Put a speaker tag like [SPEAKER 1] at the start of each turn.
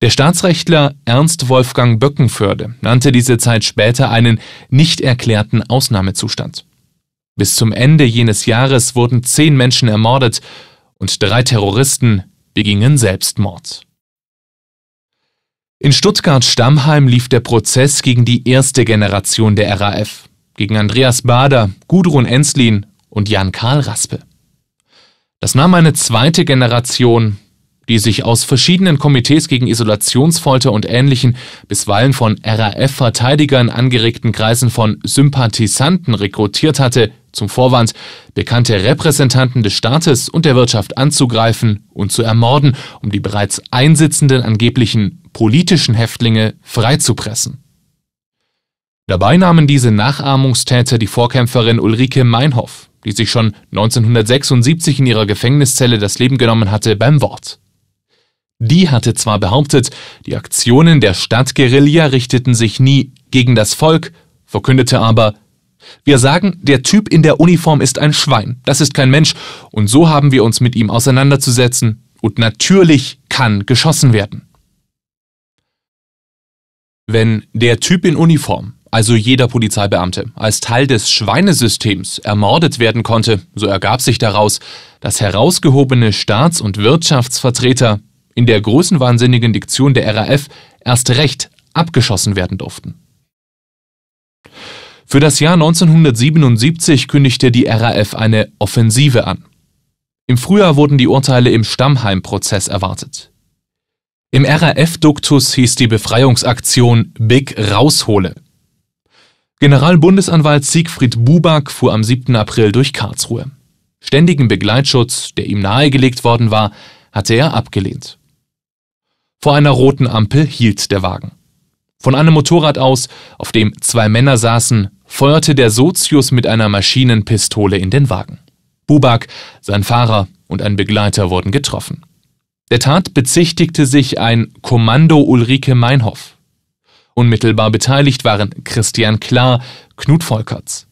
[SPEAKER 1] Der Staatsrechtler Ernst Wolfgang Böckenförde nannte diese Zeit später einen nicht erklärten Ausnahmezustand. Bis zum Ende jenes Jahres wurden zehn Menschen ermordet und drei Terroristen begingen Selbstmord. In Stuttgart-Stammheim lief der Prozess gegen die erste Generation der RAF, gegen Andreas Bader, Gudrun Enslin und Jan Karl Raspe. Das nahm eine zweite Generation die sich aus verschiedenen Komitees gegen Isolationsfolter und ähnlichen, bisweilen von RAF-Verteidigern angeregten Kreisen von Sympathisanten rekrutiert hatte, zum Vorwand, bekannte Repräsentanten des Staates und der Wirtschaft anzugreifen und zu ermorden, um die bereits einsitzenden angeblichen politischen Häftlinge freizupressen. Dabei nahmen diese Nachahmungstäter die Vorkämpferin Ulrike Meinhoff, die sich schon 1976 in ihrer Gefängniszelle das Leben genommen hatte, beim Wort. Die hatte zwar behauptet, die Aktionen der Stadtguerilla richteten sich nie gegen das Volk, verkündete aber, wir sagen, der Typ in der Uniform ist ein Schwein, das ist kein Mensch, und so haben wir uns mit ihm auseinanderzusetzen, und natürlich kann geschossen werden. Wenn der Typ in Uniform, also jeder Polizeibeamte, als Teil des Schweinesystems ermordet werden konnte, so ergab sich daraus, dass herausgehobene Staats- und Wirtschaftsvertreter in der größenwahnsinnigen Diktion der RAF erst recht abgeschossen werden durften. Für das Jahr 1977 kündigte die RAF eine Offensive an. Im Frühjahr wurden die Urteile im Stammheim-Prozess erwartet. Im RAF-Duktus hieß die Befreiungsaktion Big Raushole. Generalbundesanwalt Siegfried Buback fuhr am 7. April durch Karlsruhe. Ständigen Begleitschutz, der ihm nahegelegt worden war, hatte er abgelehnt. Vor einer roten Ampel hielt der Wagen. Von einem Motorrad aus, auf dem zwei Männer saßen, feuerte der Sozius mit einer Maschinenpistole in den Wagen. Bubak, sein Fahrer und ein Begleiter wurden getroffen. Der Tat bezichtigte sich ein Kommando Ulrike Meinhoff. Unmittelbar beteiligt waren Christian Klar, Knut Volkerts.